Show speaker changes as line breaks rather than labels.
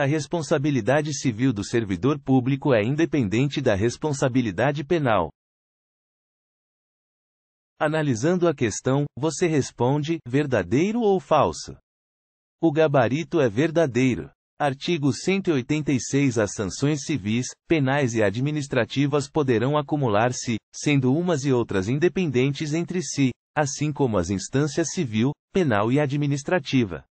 A responsabilidade civil do servidor público é independente da responsabilidade penal. Analisando a questão, você responde: verdadeiro ou falso? O gabarito é verdadeiro. Artigo 186 As sanções civis, penais e administrativas poderão acumular-se, sendo umas e outras independentes entre si, assim como as instâncias civil, penal e administrativa.